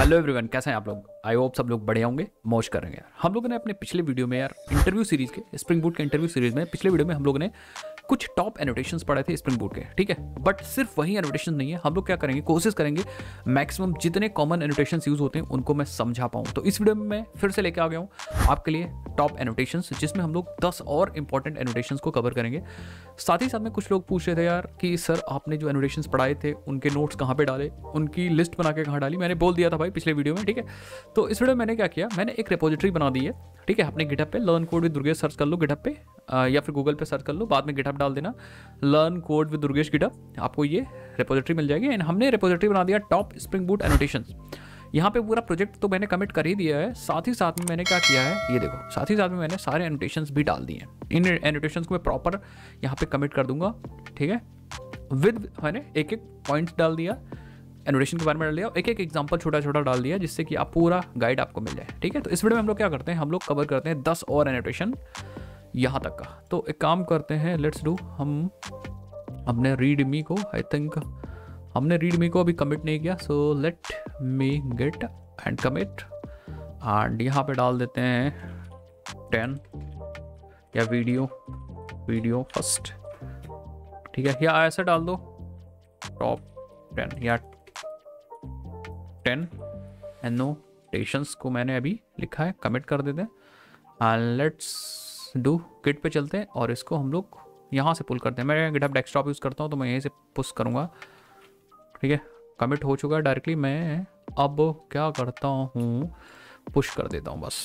Hello everyone कैसे हैं आप लोग आई होप सब लोग बढ़े होंगे मौज करेंगे यार हम लोगों ने अपने पिछले वीडियो में यार इंटरव्यू सीरीज के स्प्रिंग बूट के इंटरव्यू सीरीज में पिछले वीडियो में हम लोगों ने कुछ टॉप एनोटेशन पढ़े थे स्प्रिंग बोर्ड के ठीक है बट सिर्फ वही एनोटेशन नहीं है हम लोग क्या करेंगे कोशिश करेंगे मैक्सिमम जितने कॉमन एनोटेशन यूज होते हैं उनको मैं समझा पाऊँ तो इस वीडियो में मैं फिर से लेकर आ गया हूँ आपके लिए टॉप एनोटेशन जिसमें हम लोग दस और इंपॉर्टेंट एनोटेशन को कवर करेंगे साथ ही साथ में कुछ लोग पूछ रहे थे यार कि सर आपने जो एनोटेशन पढ़ाए थे उनके नोट्स कहाँ पर डाले उनकी लिस्ट बना के कहाँ डाली मैंने बोल दिया था भाई पिछले वीडियो में ठीक है तो इस वीडियो में मैंने क्या किया मैंने एक रिपोजिटरी बना दी है ठीक है अपने गिटअप पे लर्न कोड भी दुर्गे सर्च कर लो गिटअप पे या फिर गूगल पे सर्च कर लो बाद में गिटअप डाल देना learn code with Durgesh GitHub आपको ये रेपोजिटरी मिल जाएगी एंड हमने रेपोजिटरी बना दिया टॉप स्प्रिंग बूट एनोटेशन यहाँ पे पूरा प्रोजेक्ट तो मैंने कमिट कर ही दिया है साथ ही साथ में मैंने क्या किया है ये देखो साथ ही साथ में मैंने सारे एनोटेशन भी डाल दिए हैं इन एनोटेशन को मैं प्रॉपर यहाँ पे कमिट कर दूंगा ठीक है विद मैंने एक एक पॉइंट डाल दिया एनोटेशन के बारे में डाल दिया एक एक एग्जाम्पल छोटा छोटा डाल दिया जिससे कि आप पूरा गाइड आपको मिल जाए ठीक है तो इस वीडियो में हम लोग क्या करते हैं हम लोग कवर करते हैं दस और एनोटेशन यहाँ तक का तो एक काम करते हैं लेट्स डू हम अपने रीडमी को आई थिंक हमने रीडमी को अभी कमिट नहीं किया so let me get and commit and यहाँ पे डाल देते हैं टेन या वीडियो वीडियो फर्स्ट ठीक है या ऐसे डाल दो टॉप टेन या टेन एंड नो टेशंस को मैंने अभी लिखा है कमिट कर देते हैं एंड लेट्स डू किट पे चलते हैं और इसको हम लोग यहाँ से पुल करते हैं मैं गिटअप डेस्कटॉप यूज़ करता हूँ तो मैं यहीं से पुश करूँगा ठीक है कमिट हो चुका है डायरेक्टली मैं अब क्या करता हूँ पुश कर देता हूँ बस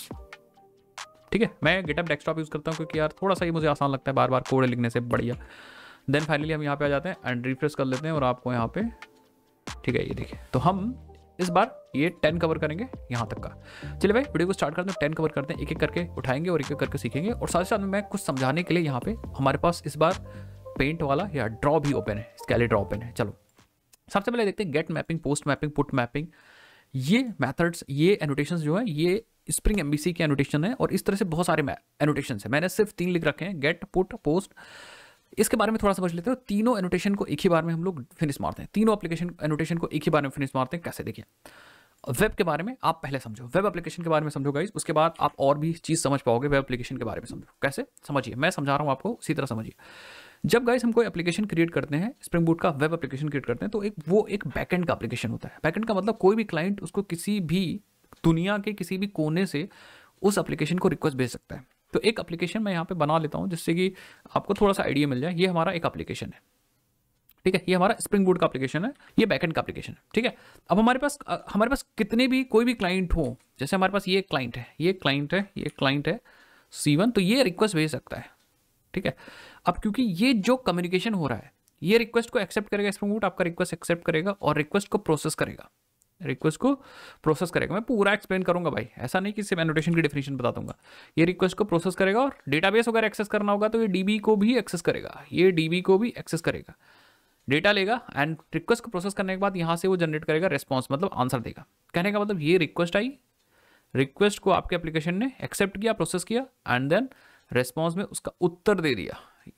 ठीक है मैं गिटअप डेस्कटॉप यूज़ करता हूँ क्योंकि यार थोड़ा सा ही मुझे आसान लगता है बार बार कोड लिखने से बढ़िया देन फाइनली हम यहाँ पे आ जाते हैं एंड रिफ्रेश कर लेते हैं और आपको यहाँ पे ठीक है ये देखिए तो हम इस बार ये टेन कवर करेंगे यहाँ तक का चलिए भाई वीडियो को स्टार्ट करते हैं टेन कवर करते हैं एक एक करके उठाएंगे और एक एक करके सीखेंगे और साथ ही साथ मैं कुछ समझाने के लिए यहाँ पे हमारे पास इस बार पेंट वाला या ड्रॉ भी ओपन है स्केले ड्रॉ ओपन है चलो सबसे पहले देखते हैं get mapping post mapping put mapping ये मैथड्स ये एनोटेशन जो है ये स्प्रिंग एम के एनोटेशन है और इस तरह से बहुत सारे एनोटेशन है मैंने सिर्फ तीन लिख रखे हैं गेट पुट पोस्ट इसके बारे में थोड़ा समझ लेते हैं तीनों एनोटेशन को एक ही बार में हम लोग फिनिश मारते हैं तीनों एप्लीकेशन एनोटेशन को एक ही बार में फिनिश मारते हैं कैसे देखिए वेब के बारे में आप पहले समझो वेब एप्लीकेशन के बारे में समझो गाइज उसके बाद आप और भी चीज़ समझ पाओगे वेब एप्लीकेशन के बारे में समझो कैसे समझिए मैं समझा रहा हूँ आपको उसी तरह समझिए जब गाइज हम कोई एप्लीकेशन क्रिएट करते हैं स्प्रिंग बूट का वेब एप्लीकेशन क्रिएट करते हैं तो एक वो एक बैकेंड का एप्लीकेशन होता है बैकेंड का मतलब कोई भी क्लाइंट उसको किसी भी दुनिया के किसी भी कोने से उस एप्लीकेशन को रिक्वेस्ट भेज सकता है तो एक एप्लीकेशन मैं यहाँ पे बना लेता हूँ जिससे कि आपको थोड़ा सा आइडिया मिल जाए ये हमारा एक एप्लीकेशन है ठीक है ये हमारा स्प्रिंग बोर्ड का एप्लीकेशन है ये बैकेंड का एप्लीकेशन है ठीक है अब हमारे पास हमारे पास कितने भी कोई भी क्लाइंट हो जैसे हमारे पास ये क्लाइंट है ये क्लाइंट है ये क्लाइंट है सी तो ये रिक्वेस्ट भेज सकता है ठीक है अब क्योंकि ये जो कम्युनिकेशन हो रहा है ये रिक्वेस्ट को एक्सेप्ट करेगा स्प्रिंग बोर्ड आपका रिक्वेस्ट एक्सेप्ट करेगा और रिक्वेस्ट को प्रोसेस करेगा रिक्वेस्ट को प्रोसेस करेगा मैं पूरा एक्सप्लेन करूंगा भाई ऐसा नहीं कि सिर्फ एनोटेशन की डेफिनेशन बता दूंगा ये रिक्वेस्ट को प्रोसेस करेगा और डेटाबेस अगर एक्सेस करना होगा तो ये डीबी को भी एक्सेस करेगा ये डीबी को भी एक्सेस करेगा डेटा लेगा एंड रिक्वेस्ट को प्रोसेस करने के बाद यहाँ से वो जनरेट करेगा रिस्पॉन्स मतलब आंसर देगा कहने का मतलब ये रिक्वेस्ट आई रिक्वेस्ट को आपके एप्लीकेशन ने एक्सेप्ट किया प्रोसेस किया एंड देन रिस्पॉन्स में उसका उत्तर दे दिया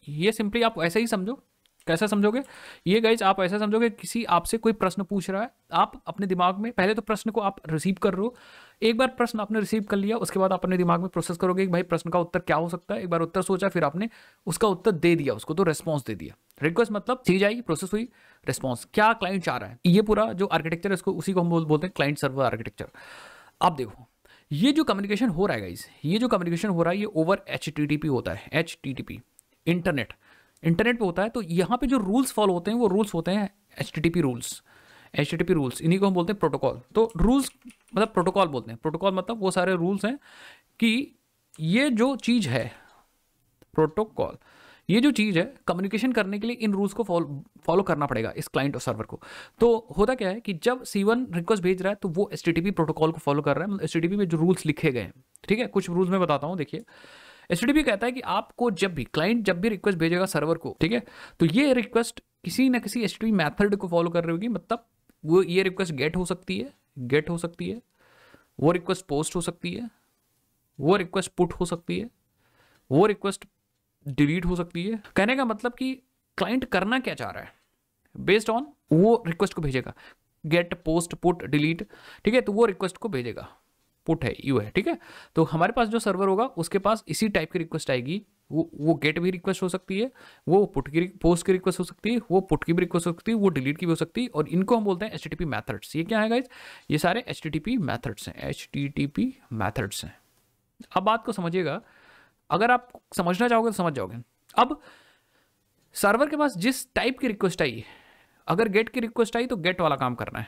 ये सिंपली आप ऐसे ही समझो कैसा समझोगे ये गाइज आप ऐसा समझोगे किसी आपसे कोई प्रश्न पूछ रहा है आप अपने दिमाग में पहले तो प्रश्न को आप रिसीव कर रहे हो एक बार प्रश्न आपने रिसीव कर लिया उसके बाद आप अपने दिमाग में प्रोसेस करोगे कि भाई प्रश्न का उत्तर क्या हो सकता है एक बार उत्तर सोचा फिर आपने उसका उत्तर दे दिया उसको तो रेस्पॉन्स दे दिया रिक्वेस्ट मतलब चीज आई प्रोसेस हुई रिस्पॉन्स क्या क्लाइंट चाह रहा है ये पूरा जो आर्किटेक्चर है इसको उसी को हम बोल बोलते हैं क्लाइंट सर्वर आर्किटेक्चर आप देखो ये जो कम्युनिकेशन हो रहा है गाइज ये जो कम्युनिकेशन हो रहा है ये ओवर एच होता है एच इंटरनेट इंटरनेट पे होता है तो यहाँ पे जो रूल्स फॉलो होते हैं वो रूल्स होते हैं एच रूल्स एच रूल्स इन्हीं को हम बोलते हैं प्रोटोकॉल तो रूल्स मतलब प्रोटोकॉल बोलते हैं प्रोटोकॉल मतलब वो सारे रूल्स हैं कि ये जो चीज़ है प्रोटोकॉल ये जो चीज़ है कम्युनिकेशन करने के लिए इन रूल्स को फॉलो करना पड़ेगा इस क्लाइंट और सर्वर को तो होता क्या है कि जब सी वन रिक्वेस्ट भेज रहा है तो वो एस प्रोटोकॉल को फॉलो कर रहा है मतलब एस में जो रूल्स लिखे गए हैं ठीक है कुछ रूल्स मैं बताता हूँ देखिए एच कहता है कि आपको जब भी क्लाइंट जब भी रिक्वेस्ट भेजेगा सर्वर को ठीक है तो ये रिक्वेस्ट किसी ना किसी एच मेथड को फॉलो कर रही होगी मतलब वो ये रिक्वेस्ट गेट हो सकती है गेट हो सकती है वो रिक्वेस्ट पोस्ट हो सकती है वो रिक्वेस्ट पुट हो सकती है वो रिक्वेस्ट डिलीट हो सकती है कहने का मतलब कि क्लाइंट करना क्या चाह रहा है बेस्ड ऑन वो रिक्वेस्ट को भेजेगा गेट पोस्ट पुट डिलीट ठीक है तो वो रिक्वेस्ट को भेजेगा पुट है यू है ठीक है तो हमारे पास जो सर्वर होगा उसके पास इसी टाइप की रिक्वेस्ट आएगी वो वो गेट भी रिक्वेस्ट हो सकती है वो पुट की पोस्ट की रिक्वेस्ट हो सकती है वो पुट की भी रिक्वेस्ट हो सकती है वो डिलीट की भी हो सकती है और इनको हम बोलते हैं एच टी मैथड्स ये क्या है गाइज ये सारे एच टी मैथड्स हैं एच टी मैथड्स हैं अब बात को समझिएगा अगर आप समझना चाहोगे तो समझ जाओगे अब सर्वर के पास जिस टाइप की रिक्वेस्ट आई अगर गेट की रिक्वेस्ट आई तो गेट वाला काम करना है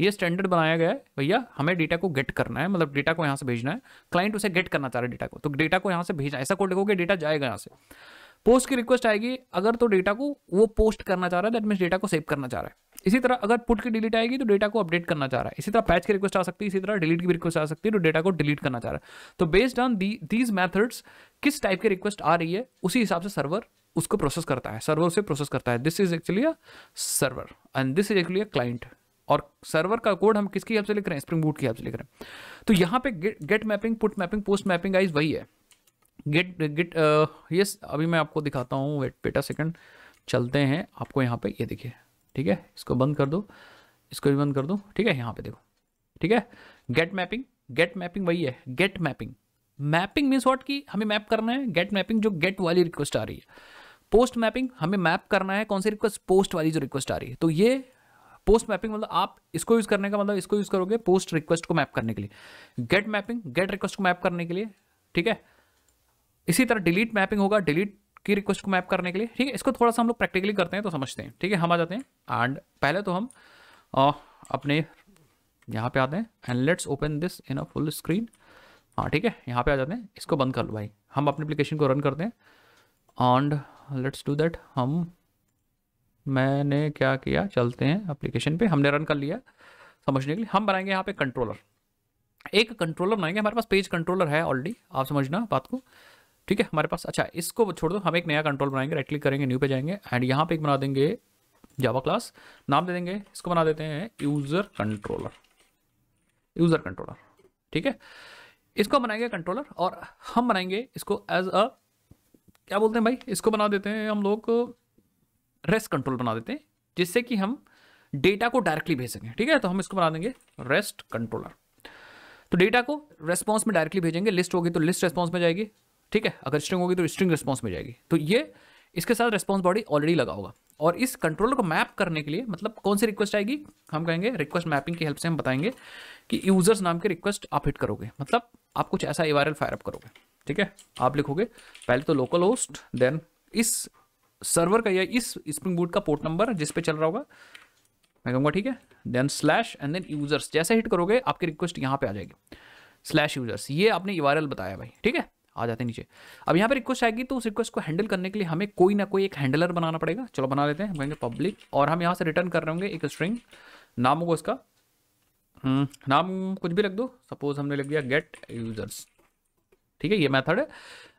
ये स्टैंडर्ड बनाया गया है भैया हमें डेटा को गेट करना है मतलब डेटा को यहाँ से भेजना है क्लाइंट उसे गेट करना चाह रहा है डेटा को तो डेटा को यहाँ से भेजना ऐसा कोड लिखोगे डेटा जाएगा यहाँ से पोस्ट की रिक्वेस्ट आएगी अगर तो डेटा को वो पोस्ट करना चाह रहा है दैट मीन डेटा को सेव करना चाह रहा है इसी तरह अगर पुट की डिलीट आएगी तो डेटा को अपडेट करना चाह रहा है इसी तरह पैच की रिक्वेस्ट आ सकती है इसी तरह डिलीट की रिक्वेस्ट आ सकती है तो डेटा को डिलीट करना चाह रहा है तो बेस्ड ऑन दीज मैथड्स किस टाइप की रिक्वेस्ट आ रही है उसी हिसाब से सर्वर उसको प्रोसेस करता है सर्वर से प्रोसेस करता है this is actually a server and this is actually a client और सर्वर का कोड हम किसकी हेल्प से लिख रहे हैं स्प्रिंग बूट की हेल्प से लिख रहे हैं तो यहाँ पे get mapping put mapping post mapping आइज वही है गेट गेट यस अभी मैं आपको दिखाता हूँ वेट बेटा सेकंड चलते हैं आपको यहाँ पे ये देखिए ठीक है इसको बंद कर दो इसको भी बंद कर दो ठीक है यहाँ पे देखो ठीक है गेट मैपिंग गेट मैपिंग वही है get mapping mapping means what की हमें मैप करना है गेट मैपिंग जो गेट वाली रिक्वेस्ट आ रही है पोस्ट मैपिंग हमें मैप करना है कौन सी रिक्वेस्ट पोस्ट वाली जो रिक्वेस्ट आ रही है तो ये पोस्ट मैपिंग मतलब आप इसको यूज़ करने का मतलब इसको यूज़ करोगे पोस्ट रिक्वेस्ट को मैप करने के लिए गेट मैपिंग गेट रिक्वेस्ट को मैप करने के लिए ठीक है इसी तरह डिलीट मैपिंग होगा डिलीट की रिक्वेस्ट को मैप करने के लिए ठीक है इसको थोड़ा सा हम लोग प्रैक्टिकली करते हैं तो समझते हैं ठीक है हम आ जाते हैं एंड पहले तो हम आ, अपने यहाँ पे आते हैं and let's open this in a full screen हाँ ठीक है यहाँ पे आ जाते हैं इसको बंद कर लो भाई हम अपने एप्लीकेशन को रन करते हैं एंड लेट्स डू दैट हम मैंने क्या किया चलते हैं एप्लीकेशन पे हमने रन कर लिया समझने के लिए हम बनाएंगे यहाँ पे कंट्रोलर एक कंट्रोलर बनाएंगे हमारे पास पेज कंट्रोलर है ऑलरेडी आप समझना बात को ठीक है हमारे पास अच्छा इसको छोड़ दो हम एक नया कंट्रोल बनाएंगे राइट क्लिक करेंगे न्यू पे जाएंगे एंड यहाँ पे एक बना देंगे जावा क्लास नाम दे देंगे इसको बना देते हैं यूज़र कंट्रोलर यूज़र कंट्रोलर ठीक है इसको बनाएंगे कंट्रोलर और हम बनाएंगे इसको एज अ क्या बोलते हैं भाई इसको बना देते हैं हम लोग रेस्ट कंट्रोल बना देते हैं जिससे कि हम डेटा को डायरेक्टली भेज सकें ठीक है तो हम इसको बना देंगे रेस्ट कंट्रोलर तो डेटा को रेस्पॉन्स में डायरेक्टली भेजेंगे लिस्ट होगी तो लिस्ट रेस्पॉन्स में जाएगी ठीक है अगर स्ट्रिंग होगी तो स्ट्रिंग रेस्पॉन्स में जाएगी तो ये इसके साथ रेस्पॉन्स बॉडी ऑलरेडी लगा होगा और इस कंट्रोलर को मैप करने के लिए मतलब कौन सी रिक्वेस्ट आएगी हम कहेंगे रिक्वेस्ट मैपिंग की हेल्प से हम बताएंगे कि यूजर्स नाम के रिक्वेस्ट आप हिट करोगे मतलब आप कुछ ऐसा ए वायरल फायर करोगे ठीक है आप लिखोगे पहले तो लोकल होस्ट देन इस सर्वर का या इस स्प्रिंग बूट का पोर्ट नंबर जिस पे चल रहा होगा मैं कहूँगा ठीक है then slash and then users जैसे हिट करोगे आपकी रिक्वेस्ट यहाँ पे आ जाएगी स्लैश यूजर्स ये आपने यूआरएल बताया भाई ठीक है आ जाते नीचे अब यहाँ पे रिक्वेस्ट आएगी तो उस रिक्वेस्ट को हैंडल करने के लिए हमें कोई ना कोई एक हैंडलर बनाना पड़ेगा चलो बना लेते हैं कहेंगे पब्लिक और हम यहाँ से रिटर्न कर रहे होंगे एक स्ट्रिंग नाम होगा उसका नाम कुछ भी रख दो सपोज हमने लग दिया गेट यूजर्स ठीक है ये मेथड है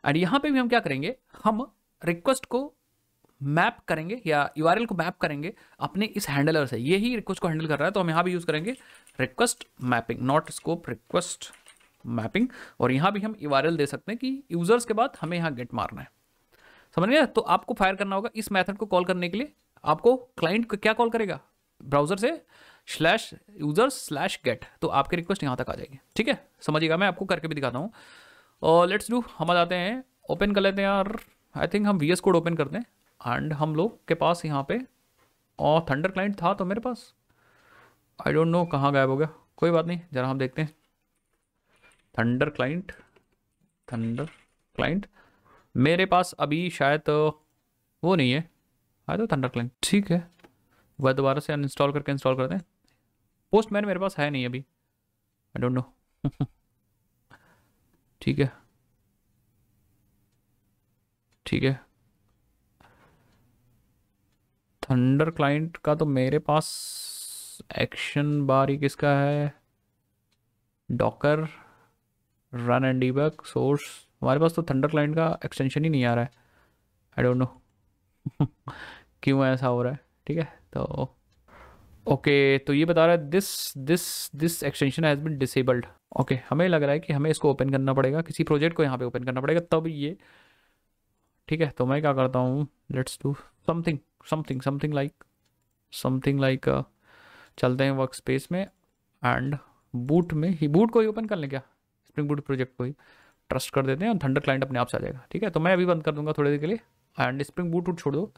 एंड यहाँ पे भी हम क्या करेंगे हम रिक्वेस्ट को मैप करेंगे या यू को मैप करेंगे अपने इस हैंडलर से ये ही रिक्वेस्ट को हैंडल कर रहा है तो हम यहाँ भी यूज़ करेंगे request mapping not scope request mapping और यहाँ भी हम यू दे सकते हैं कि यूज़र्स के बाद हमें यहाँ गेट मारना है समझ गया तो आपको फायर करना होगा इस मैथड को कॉल करने के लिए आपको क्लाइंट को क्या कॉल करेगा ब्राउजर से स्लैश यूजर स्लैश गेट तो आपकी रिक्वेस्ट यहाँ तक आ जाएगी ठीक है समझिएगा मैं आपको करके भी दिखाता हूँ और लेट्स डू हम आ जाते हैं ओपन कर लेते हैं और आई थिंक हम वी कोड ओपन करते हैं एंड हम लोग के पास यहाँ पे और थंडर क्लाइंट था तो मेरे पास आई डोंट नो कहाँ गायब हो गया कोई बात नहीं ज़रा हम देखते हैं थंडर क्लाइंट थंडर क्लाइंट मेरे पास अभी शायद वो नहीं है आया तो थंडर क्लाइंट ठीक है वह दोबारा से अनइंस्टॉल करके इंस्टॉल करते हैं पोस्टमैन मेरे पास है नहीं अभी आई डोंट नो ठीक है ठीक है थंडर क्लाइंट का तो मेरे पास एक्शन बार ही किसका है docker run and debug source हमारे पास तो थंडर क्लाइंट का एक्सटेंशन ही नहीं आ रहा है आई डोंट नो क्यों ऐसा हो रहा है ठीक है तो ओके तो ये बता रहा है this this this extension has been disabled okay हमें लग रहा है कि हमें इसको ओपन करना पड़ेगा किसी प्रोजेक्ट को यहाँ पे ओपन करना पड़ेगा तब ये ठीक है तो मैं क्या करता हूँ let's do something something something like something like चलते हैं वर्क स्पेस में एंड बूट में ही बूट को ही ओपन कर लें क्या स्प्रिंग बूट प्रोजेक्ट को ही ट्रस्ट कर देते हैं और थंडर क्लाइंट अपने आप से आ जाएगा ठीक है तो मैं अभी बंद कर दूंगा थोड़ी देर के लिए एंड स्प्रिंग बूट उठ छोड़ दो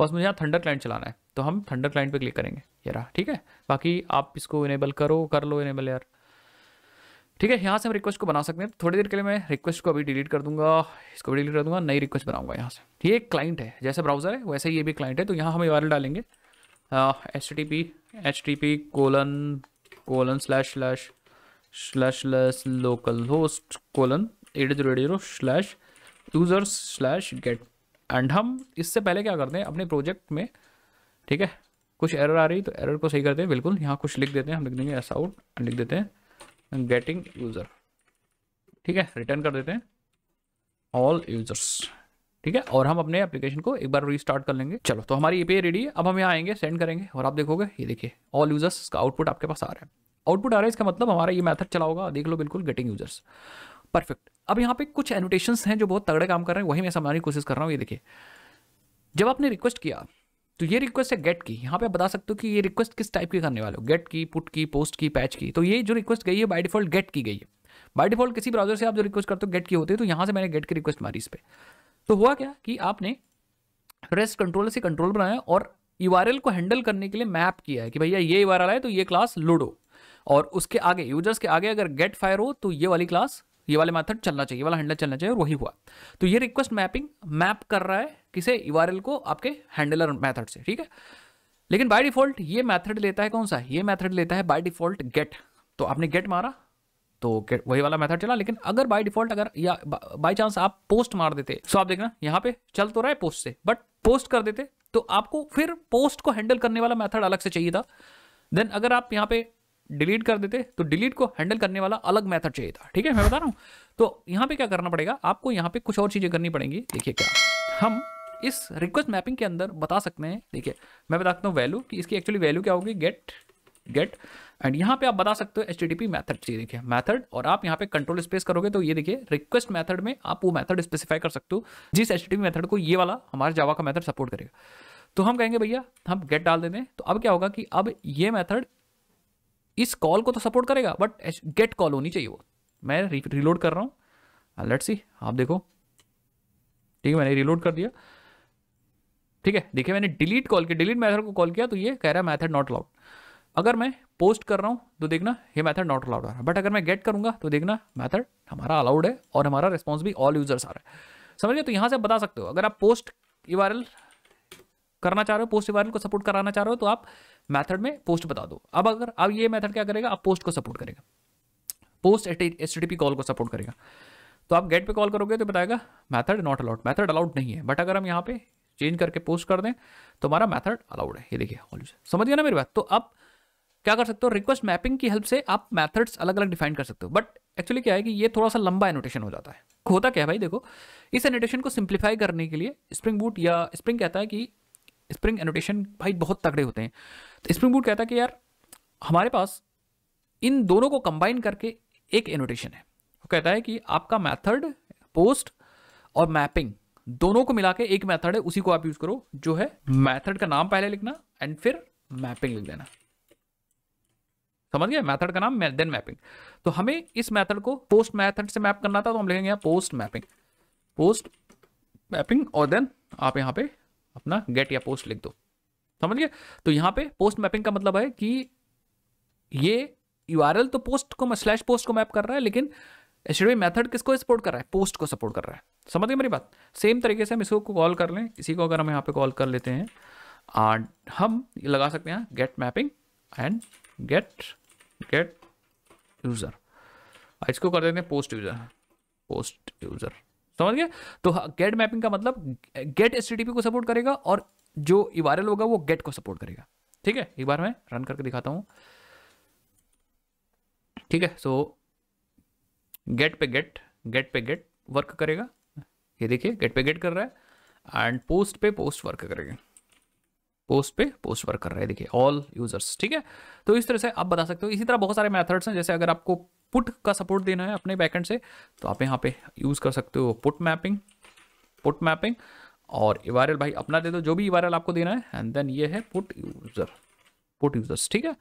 बस मुझे यहाँ थंडर क्लाइंट चलाना है तो हम थंडर क्लाइंट पे क्लिक करेंगे ये रहा ठीक है बाकी आप इसको इनेबल करो कर लो इनेबल यार ठीक है यहाँ से हम रिक्वेस्ट को बना सकते हैं थोड़ी देर के लिए मैं रिक्वेस्ट को अभी डिलीट कर दूंगा इसको भी डिलीट कर दूंगा नई रिक्वेस्ट बनाऊंगा यहाँ से ये एक क्लाइंट है जैसा ब्राउजर है वैसे ये भी क्लाइंट है तो यहाँ हम यू डालेंगे H T P H T P colon colon slash slash slash slash local host colon eight zero eight zero slash user slash get and हम इससे पहले क्या करते हैं अपने प्रोजेक्ट में ठीक है कुछ एरर आ रही तो एरर को सही करते हैं बिल्कुल यहाँ कुछ लिख देते हैं हम लिख देंगे एस आउट लिख देते हैं एंड गेटिंग यूजर ठीक है रिटर्न कर देते हैं ऑल यूजर्स ठीक है और हम अपने एप्लीकेशन को एक बार रीस्टार्ट कर लेंगे चलो तो हमारी ए रेडी है अब हम यहाँ आएंगे सेंड करेंगे और आप देखोगे ये देखिए ऑल यूजर्स का आउटपुट आपके पास आ रहा है आउटपुट आ रहा है इसका मतलब हमारा ये मेथड चला होगा देख लो बिल्कुल गेटिंग यूजर्स परफेक्ट अब यहाँ पे कुछ एनोटेशन हैं जो बहुत तगड़े काम कर रहे हैं वही मैं समझाने की कोशिश कर रहा हूँ ये देखिए जब आपने रिक्वेस्ट किया तो ये रिक्वेस्ट है गेट की यहाँ पे बता सकते हो कि ये रिक्वेस्ट किस टाइप की करने वाले हो गेट की पुट की पोस्ट की पैच की तो ये जो रिक्वेस्ट गई है बाई डिफॉल्ट गेट की गई है बाय डिफॉल्ट किसी ब्राउजर से आप जो रिक्वेस्ट करते हो गेट की होती है तो यहाँ से मैंने गेट की रिक्वेस्ट मारी इस पर तो हुआ क्या कि आपने रेस्ट कंट्रोल से कंट्रोल बनाया और यू को हैंडल करने के लिए मैप किया है कि भैया ये यू है तो ये क्लास लूडो और उसके आगे यूजर्स के आगे अगर गेट फायर हो तो ये वाली क्लास ये वाले मेथड चलना चाहिए वाला हैंडलर चलना चाहिए और वही हुआ तो ये रिक्वेस्ट मैपिंग मैप कर रहा है किसे यूआरएल को आपके हैंडलर मैथड से ठीक है लेकिन बाय डिफॉल्ट ये मैथड लेता है कौन सा ये मैथड लेता है बाय डिफॉल्ट गेट तो आपने गेट मारा तो गेट वही वाला मेथड चला लेकिन अगर बाय डिफॉल्ट अगर या बाय चांस आप पोस्ट मार देते सो तो आप देखना यहाँ पे चल तो रहा है पोस्ट से बट पोस्ट कर देते तो आपको फिर पोस्ट को हैंडल करने वाला मेथड अलग से चाहिए था देन अगर आप यहाँ पे डिलीट कर देते तो डिलीट को हैंडल करने वाला अलग मेथड चाहिए था ठीक है मैं बता रहा हूँ तो यहाँ पे क्या करना पड़ेगा आपको यहाँ पे कुछ और चीज़ें करनी पड़ेंगी देखिए क्या हम इस रिक्वेस्ट मैपिंग के अंदर बता सकते हैं देखिए मैं बताता हूँ वैल्यू कि इसकी एक्चुअली वैल्यू क्या होगी गेट गेट एंड यहाँ पे आप बता सकते हो एच टी मैथड चाहिए देखिए मैथड और आप यहाँ पे कंट्रोल स्पेस करोगे तो ये देखिए रिक्वेस्ट मैथड में आप वो मैथड स्पेसिफाई कर सकते हो जिस एच टी मैथड को ये वाला हमारे जावा का मैथड सपोर्ट करेगा तो हम कहेंगे भैया हम गेट डाल देते हैं तो अब क्या होगा कि अब ये मेथड इस कॉल को तो सपोर्ट करेगा बट गेट कॉल होनी चाहिए वो मैं रिलोड कर रहा हूँ लेट्स uh, सी आप देखो ठीक है मैंने रिलोड कर दिया ठीक है देखिए मैंने डिलीट कॉल किया डिलीट मैथड को कॉल किया तो ये कह रहा है मैथड नॉट अलाउड अगर मैं पोस्ट कर रहा हूँ तो देखना ये मैथड नॉट अलाउड आ रहा है बट अगर मैं गेट करूंगा तो देखना मैथड हमारा अलाउड है और हमारा रिस्पॉन्स भी ऑल यूजर्स आ रहा है समझिए तो यहाँ से आप बता सकते हो अगर आप पोस्ट वायरल करना चाह रहे हो पोस्ट वायरल को सपोर्ट कराना चाह रहे हो तो आप मैथड में पोस्ट बता दो अब अगर अब ये मैथड क्या करेगा आप पोस्ट को सपोर्ट करेगा पोस्ट एस टी कॉल को सपोर्ट करेगा तो आप गेट पे कॉल करोगे तो बताएगा method not allowed method allowed नहीं है बट अगर हम यहाँ पे चेंज करके पोस्ट कर दें तो हमारा मैथड अलाउड है ये देखिए ऑलवेज समझ गया ना मेरी बात तो अब क्या कर सकते हो रिक्वेस्ट मैपिंग की हेल्प से आप मैथड्स अलग अलग डिफाइन कर सकते हो बट एक्चुअली क्या है कि ये थोड़ा सा लंबा एनोटेशन हो जाता है होता क्या है भाई देखो इस एनोटेशन को सिंप्लीफाई करने के लिए स्प्रिंग बूट या स्प्रिंग कहता है कि स्प्रिंग एनोटेशन भाई बहुत तगड़े होते हैं तो स्प्रिंग बूट कहता है कि यार हमारे पास इन दोनों को कंबाइन करके एक एनोटेशन है वो कहता है कि आपका मैथड पोस्ट और मैपिंग दोनों को मिला के एक मैथड है उसी को आप यूज करो जो है मैथड का नाम पहले लिखना एंड फिर मैपिंग लिख देना समझ गया मेथड का नाम देन मैपिंग तो हमें इस मेथड को पोस्ट मेथड से मैप करना था तो हम लिखेंगे पोस्ट मैपिंग पोस्ट मैपिंग और देन आप यहां पे अपना गेट या पोस्ट लिख दो समझ गए तो यहाँ पे पोस्ट मैपिंग का मतलब है कि ये यू तो पोस्ट को स्लैश पोस्ट को मैप कर रहा है लेकिन एच मेथड किसको सपोर्ट कर रहा है पोस्ट को सपोर्ट कर रहा है समझ गए मेरी बात सेम तरीके से हम इसको कॉल कर लें इसी को अगर हम यहाँ पे कॉल कर लेते हैं और हम लगा सकते हैं get mapping and get get user इसको कर देते हैं पोस्ट यूज़र पोस्ट यूज़र समझ गए तो गेट हाँ, मैपिंग का मतलब गेट एस को सपोर्ट करेगा और जो इवारल होगा वो गेट को सपोर्ट करेगा ठीक है एक बार मैं रन करके दिखाता हूँ ठीक है सो गेट पे गेट गेट पे गेट वर्क करेगा ये देखिए गेट पे गेट कर रहा है एंड पोस्ट पे पोस्ट वर्क करेगा पोस्ट पे पोस्ट वर्क कर रहा है देखिए ऑल यूजर्स ठीक है तो इस तरह से आप बता सकते हो इसी तरह बहुत सारे मेथड्स हैं जैसे अगर आपको पुट का सपोर्ट देना है अपने बैकेंड से तो आप यहाँ पे यूज़ कर सकते हो पुट मैपिंग पुट मैपिंग और इवारल भाई अपना दे दो जो भी इवारल आपको देना है एंड देन ये है पुट यूज़र पुट यूज़र्स ठीक है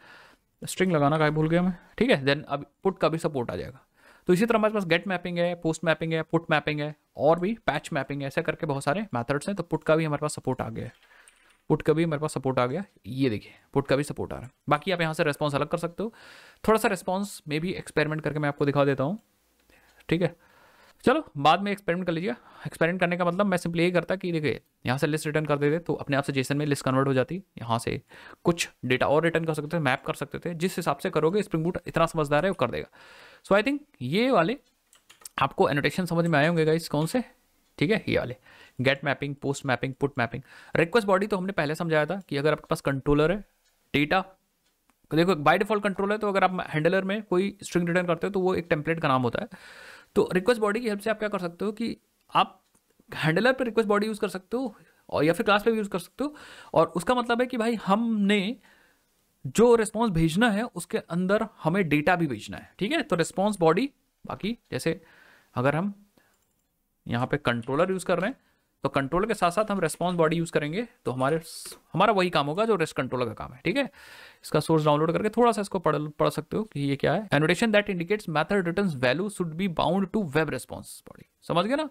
स्ट्रिंग लगाना का भूल गया मैं ठीक है देन अब पुट का भी सपोर्ट आ जाएगा तो इसी तरह हमारे पास गेट मैपिंग है पोस्ट मैपिंग है पुट मैपिंग है और भी पैच मैपिंग है ऐसे करके बहुत सारे मैथड्स हैं तो पुट का भी हमारे पास सपोर्ट आ गया है पुट का भी मेरे पास सपोर्ट आ गया ये देखिए पुट का भी सपोर्ट आ रहा है बाकी आप यहाँ से रेस्पॉन्स अलग कर सकते हो थोड़ा सा रेस्पॉन्स में भी एक्सपेरिमेंट करके मैं आपको दिखा देता हूँ ठीक है चलो बाद में एक्सपेरिमेंट कर लीजिए एक्सपेरिमेंट करने का मतलब मैं सिंपली ये करता कि देखिए यहाँ से लिस्ट रिटर्न कर देते तो अपने आप से जेसन में लिस्ट कन्वर्ट हो जाती यहाँ से कुछ डेटा और रिटर्न कर सकते थे मैप कर सकते थे जिस हिसाब से करोगे स्प्रिंग बूट इतना समझदार है वो कर देगा सो आई थिंक ये वाले आपको एनोटेशन समझ में आए होंगे गाइस कौन से ठीक है ये वाले get mapping post mapping put mapping request body तो हमने पहले समझाया था कि अगर आपके पास कंट्रोलर है डेटा तो देखो बाय डिफॉल्ट कंट्रोल है तो अगर आप हैंडलर में कोई स्ट्रिंग रिटर्न करते हो तो वो एक टेम्पलेट का नाम होता है तो रिक्वेस्ट बॉडी की हेल्प से आप क्या कर सकते हो कि आप हैंडलर पर रिक्वेस्ट बॉडी यूज़ कर सकते हो और या फिर क्लास पे भी यूज़ कर सकते हो और उसका मतलब है कि भाई हमने जो रिस्पॉन्स भेजना है उसके अंदर हमें डेटा भी भेजना है ठीक है तो रिस्पॉन्स बॉडी बाकी जैसे अगर हम यहाँ पे कंट्रोलर यूज़ कर रहे हैं तो कंट्रोल के साथ साथ हम रेस्पॉन्स बॉडी यूज़ करेंगे तो हमारे हमारा वही काम होगा जो रेस्ट कंट्रोल का काम है ठीक है इसका सोर्स डाउनलोड करके थोड़ा सा इसको पढ़ पढ़ सकते हो कि ये क्या है annotation that indicates method return value should be bound to web response body समझ गए ना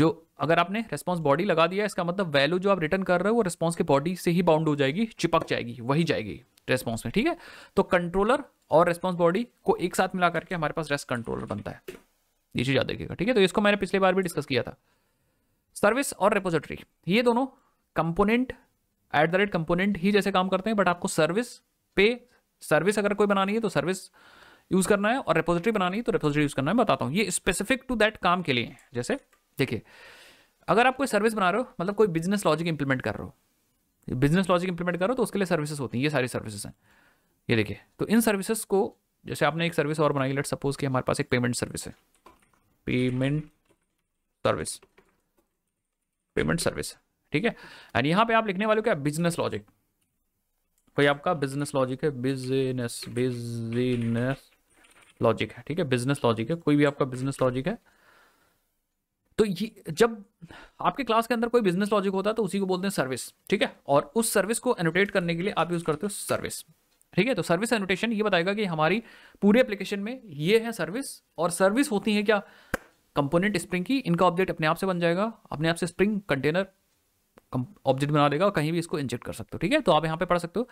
जो अगर आपने रेस्पॉन्स बॉडी लगा दिया इसका मतलब वैल्यू जो आप रिटर्न कर रहे हो वो रेस्पॉन्स के बॉडी से ही बाउंड हो जाएगी चिपक जाएगी वही जाएगी रेस्पॉन्स में ठीक है तो कंट्रोलर और रेस्पॉन्स बॉडी को एक साथ मिला करके हमारे पास रेस्ट कंट्रोलर बनता है ये चीज़ याद देखिएगा ठीक है तो इसको मैंने पिछले बार भी डिस्कस किया था सर्विस और रिपोजिटरी ये दोनों component at the rate component ही जैसे काम करते हैं बट आपको सर्विस पे सर्विस अगर कोई बनानी है तो सर्विस यूज़ करना है और रिपोजिटरी बनानी है तो रिपोजिटरी यूज़ करना है बताता हूँ ये स्पेसिफिक टू दैट काम के लिए जैसे देखिए अगर आप कोई सर्विस बना रहे हो मतलब कोई बिजनेस लॉजिक इंप्लीमेंट कर रहे हो बिजनेस लॉजिक इंप्लीमेंट करो तो उसके लिए सर्विसेज होती हैं ये सारी सर्विसेज हैं ये देखिए तो इन सर्विसेज को जैसे आपने एक सर्विस और बनाई लेट सपोज कि हमारे पास एक पेमेंट सर्विस है पेमेंट सर्विस पेमेंट सर्विस ठीक है एंड यहाँ पे आप लिखने वाले क्या बिजनेस लॉजिक कोई आपका बिजनेस लॉजिक है बिजनेस बिजनेस लॉजिक है ठीक है बिजनेस लॉजिक है कोई भी आपका बिजनेस लॉजिक है तो ये जब आपके क्लास के अंदर कोई बिजनेस लॉजिक होता है तो उसी को बोलते हैं सर्विस ठीक है और उस सर्विस को एनोटेट करने के लिए आप यूज़ करते हो सर्विस ठीक है तो सर्विस एनोटेशन ये बताएगा कि हमारी पूरी एप्लीकेशन में ये है सर्विस और सर्विस होती है क्या कंपोनेंट स्प्रिंग की इनका ऑब्जेक्ट अपने आप से बन जाएगा अपने आप से स्प्रिंग कंटेनर ऑब्जेक्ट बना देगा और कहीं भी इसको इंजेक्ट कर सकते हो ठीक है तो आप यहाँ पे पढ़ सकते हो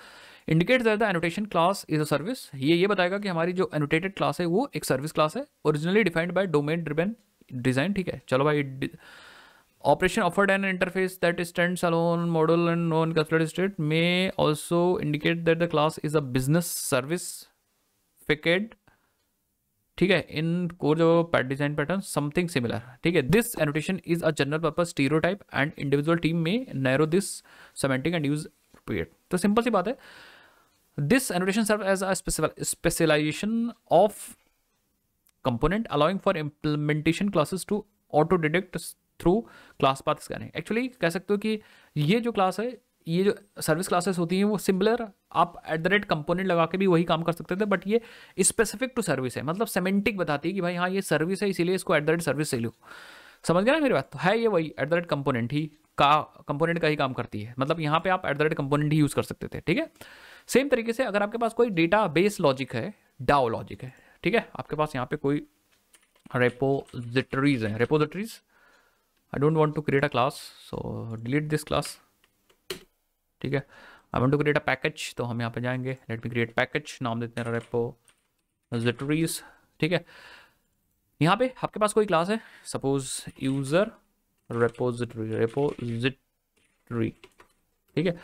indicate that the annotation class is a service ये ये बताएगा कि हमारी जो एनोटेटेड क्लास है वो एक सर्विस क्लास है originally defined by domain driven design ठीक है चलो भाई operation offered an interface that stand alone model and non calculated state may also indicate that the class is a business service facade ठीक है in core जो pat design pattern something similar ठीक है this annotation is a general purpose stereotype and individual team में narrow this semantic and use period तो simple सी बात है this annotation serve as specialization of component allowing for implementation classes to auto detect through class path scanning actually कह सकते हो कि ये जो क्लास है ये जो सर्विस क्लासेस होती हैं वो सिमिलर आप एट द रेट कंपोनेंट लगा के भी वही काम कर सकते थे बट ये स्पेसिफिक टू सर्विस है मतलब सेमेंटिक बताती है कि भाई हाँ ये सर्विस है इसीलिए इसको एट द रेट सर्विस से लो समझ गया ना मेरी बात तो है ये वही एट द रेट कंपोनेंट ही का कंपोनेंट का ही काम करती है मतलब यहाँ पे आप एट द रेट कंपोनेंट ही यूज़ कर सकते थे ठीक है सेम तरीके से अगर आपके पास कोई डेटा बेस लॉजिक है डाओ लॉजिक है ठीक है आपके पास यहाँ पे कोई रेपोजिटरीज है repositories I don't want to create a class so delete this class ठीक है I want to create a package तो हम यहाँ पे जाएंगे लेट मी क्रिएट पैकेज नाम देते हैं रेपो जटरीज ठीक है यहाँ पे आपके पास कोई क्लास है सपोज यूज़र रेपोजिटरी रेपोजिटरी ठीक है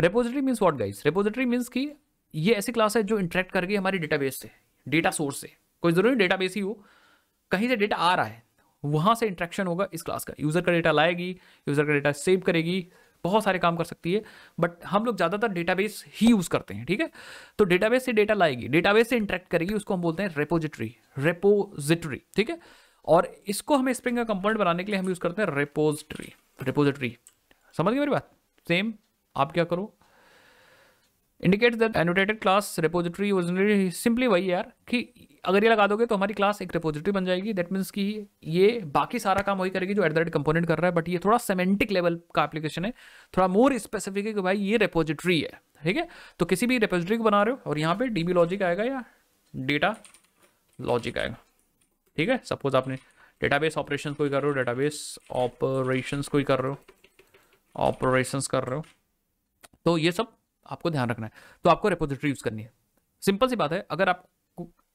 repository means what guys repository means कि ये ऐसी क्लास है जो इंटरेक्ट करके हमारी डेटाबेस से डेटा सोर्स से कोई ज़रूरी डेटाबेस ही हो कहीं से डेटा आ रहा है वहां से इंट्रैक्शन होगा इस क्लास का यूज़र का डेटा लाएगी यूज़र का डेटा सेव करेगी बहुत सारे काम कर सकती है बट हम लोग ज़्यादातर डेटाबेस ही यूज़ करते हैं ठीक है तो डेटाबेस से डेटा लाएगी डेटाबेस से इंटरेक्ट करेगी उसको हम बोलते हैं रेपोजिटरी रेपोजिटरी ठीक है और इसको हमें स्प्रिंग का कंपोनेंट बनाने के लिए हम यूज़ करते हैं रेपोजिटरी रेपोजिटरी समझ गए मेरी बात सेम आप क्या करो indicate that annotated class repository originally simply वही यार कि अगर ये लगा दोगे तो हमारी क्लास एक रिपोजिटरी बन जाएगी दैट मीन्स कि ये बाकी सारा काम वही करेगी जो एट द रेट कंपोनेंट कर रहा है बट ये थोड़ा सेमेंटिक लेवल का एप्लीकेशन है थोड़ा मोर स्पेसिफिक है कि भाई ये रिपोजिटरी है ठीक है तो किसी भी रिपोजिटरी को बना रहे हो और यहाँ पे डीबी लॉजिक आएगा या डेटा लॉजिक आएगा ठीक है सपोज आपने डेटाबेस ऑपरेशंस कोई कर रहे हो डेटाबेस ऑपरेशंस कोई कर रहे हो ऑपरेशंस कर रहे हो तो ये सब आपको ध्यान रखना है तो आपको रेपोजिटरी यूज़ करनी है सिंपल सी बात है अगर आप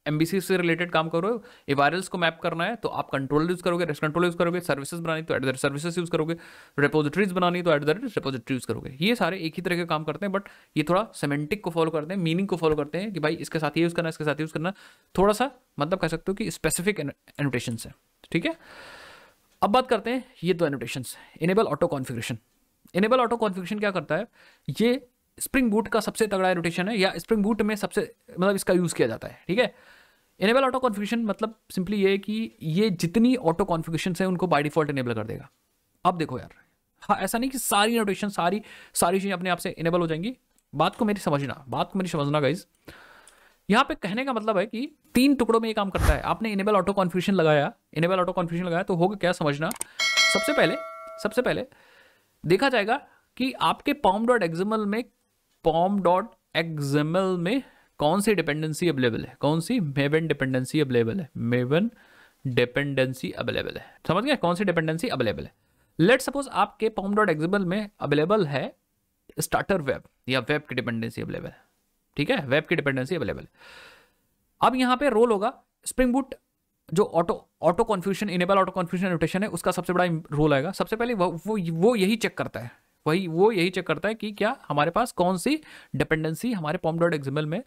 एम से रिलेटेड काम करो वायरल्स को मैप करना है तो आप कंट्रोल यूज़ करोगे रेस्ट कंट्रोल यूज़ करोगे सर्विसेज बनानी तो एट द सर्विसेज यूज़ करोगे रिपोजिटरीज बनानी तो एट द रिपोजिटरी यूज़ करोगे ये सारे एक ही तरह के काम करते हैं बट ये थोड़ा सेमेंटिक को फॉलो करते हैं मीनिंग को फॉलो करते हैं कि भाई इसके साथ ये यूज़ करना इसके साथ यूज़ करना थोड़ा सा मतलब कह सकते हो कि स्पेसिफिक एनोटेशन है ठीक है अब बात करते हैं ये दो annotation enable auto configuration enable auto configuration क्या करता है ये स्प्रिंग बूट का सबसे तगड़ा रोटेशन है या स्प्रिंग बूट में सबसे मतलब इसका यूज़ किया जाता है ठीक है इनेबल ऑटो कॉन्फिगेशन मतलब सिंपली ये है कि ये जितनी ऑटो कॉन्फिगेशन है उनको बाई डिफ़ॉल्ट इनेबल कर देगा अब देखो यार हाँ ऐसा नहीं कि सारी रोटेशन सारी सारी चीज़ें अपने आप से इनेबल हो जाएंगी बात को मेरी समझना बात को मेरी समझना गाइज यहाँ पे कहने का मतलब है कि तीन टुकड़ों में ये काम करता है आपने इनेबल ऑटो कॉन्फ्यूशन लगाया इनेबल ऑटो कॉन्फ्यूशन लगाया तो होगा क्या समझना सबसे पहले सबसे पहले देखा जाएगा कि आपके पॉम डॉट में पॉम डॉट एक्सएमएल में कौन सी डिपेंडेंसी अवेलेबल है कौन सी मेवन डिपेंडेंसी अवेलेबल है मेवन डिपेंडेंसी अवेलेबल है समझ गए कौन सी डिपेंडेंसी अवेलेबल है लेट सपोज आपके पॉम डॉट एक्सएमएल में अवेलेबल है स्टार्टर वेब या वेब की डिपेंडेंसी अवेलेबल है ठीक है वेब की डिपेंडेंसी अवेलेबल अब यहां पे रोल होगा स्प्रिंग बूट जो auto auto configuration enable auto configuration notation है उसका सबसे बड़ा रोल आएगा सबसे पहले वो, वो यही चेक करता है वही वो यही चेक करता है कि क्या हमारे पास कौन सी डिपेंडेंसी हमारे पॉम डॉट एग्जिमल में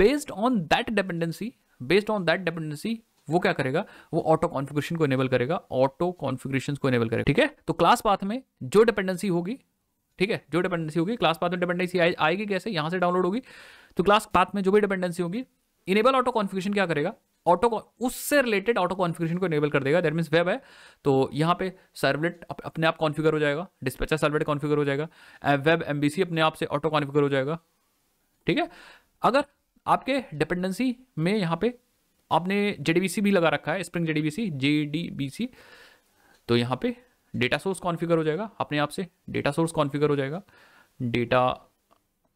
based on that dependency based on that dependency वो क्या करेगा वो ऑटो कॉन्फिग्रेशन को इनेबल करेगा ऑटो कॉन्फिग्रेशन को इनेबल करेगा ठीक है तो क्लास पाथ में जो डिपेंडेंसी होगी ठीक है जो डिपेंडेंसी होगी क्लास पाथ में डिपेंडेंसी आएगी कैसे यहां से डाउनलोड होगी तो क्लास पाथ में जो भी डिपेंडेंसी होगी इनेबल ऑटो कॉन्फिग्रेशन क्या करेगा ऑटो उससे रिलेटेड ऑटो कॉन्फ़िगरेशन को इनेबल कर देगा दैट मीन्स वेब है तो यहाँ पे सर्वलेट अप, अपने आप कॉन्फ़िगर हो जाएगा डिस्पैचर सर्वलेट कॉन्फ़िगर हो जाएगा वेब एम अपने आप से ऑटो कॉन्फ़िगर हो जाएगा ठीक है अगर आपके डिपेंडेंसी में यहाँ पे आपने जे भी लगा रखा है स्प्रिंग जे डी बी तो यहाँ पे डेटा सोर्स कॉन्फ़िगर हो जाएगा अपने आप से डेटा सोर्स कॉन्फ़िगर हो जाएगा डेटा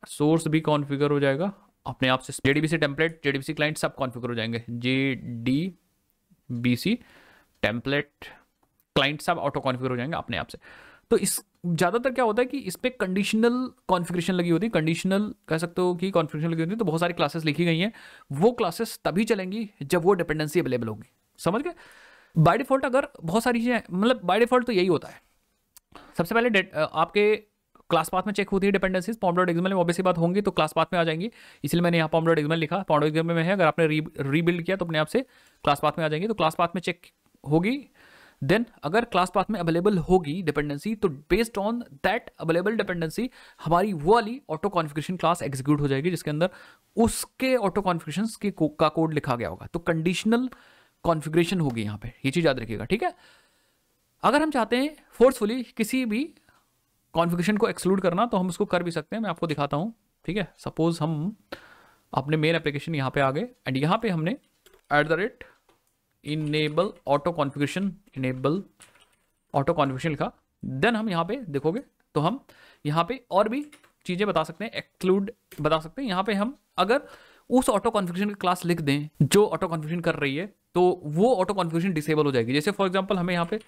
सोर्स भी कॉन्फ़िगर हो जाएगा अपने आप से जेडीबीसी टेम्पलेट जेडीबीसी क्लाइंट सब कॉन्फ़िगर हो जाएंगे J D B C template client सब ऑटो कॉन्फ़िगर हो जाएंगे अपने आप से तो इस ज़्यादातर क्या होता है कि इस पर कंडीशनल कॉन्फिग्रेशन लगी होती है कंडीशनल कह सकते हो कि कॉन्फिग्रेशन लगी होती है तो बहुत सारी क्लासेस लिखी गई हैं वो क्लासेस तभी चलेंगी जब वो डिपेंडेंसी अवेलेबल होगी समझ गए बाय डिफ़ॉल्ट अगर बहुत सारी चीज़ें मतलब बाय डिफ़ॉल्ट तो यही होता है सबसे पहले आपके क्लास पाथ में चेक होती है डिपेंडेंसीज पॉम डॉट एक्सएमएल में ऑब्वियसली बात होंगी तो क्लास पाथ में आ जाएंगी इसलिए मैंने यहाँ पॉम डॉट लिखा पॉम डॉट में है अगर आपने रीबिल्ड किया तो अपने आपसे क्लास पाथ में आ जाएंगे तो क्लास पाथ में चेक होगी देन अगर क्लास पाथ में अवेलेबल होगी डिपेंडेंसी तो based on that available dependency हमारी वो वाली ऑटो कॉन्फिग्रेशन क्लास एग्जीक्यूट हो जाएगी जिसके अंदर उसके ऑटो कॉन्फिग्रेशन के का कोड लिखा गया होगा तो कंडीशनल कॉन्फिग्रेशन होगी यहाँ पे ये चीज़ याद रखिएगा ठीक है अगर हम चाहते हैं फोर्सफुली किसी भी कॉन्फिगेशन को एक्सक्लूड करना तो हम उसको कर भी सकते हैं मैं आपको दिखाता हूँ ठीक है सपोज़ हम अपने मेन एप्लीकेशन यहाँ पे आ गए एंड यहाँ पे हमने at the rate enable auto configuration enable auto configuration लिखा देन हम यहाँ पे देखोगे तो हम यहाँ पे और भी चीज़ें बता सकते हैं एक्सक्लूड बता सकते हैं यहाँ पे हम अगर उस ऑटो कॉन्फिगेशन की क्लास लिख दें जो ऑटो कॉन्फिगेशन कर रही है तो वो ऑटो कॉन्फिगेशन डिसेबल हो जाएगी जैसे फॉर एग्जाम्पल हमें यहाँ पे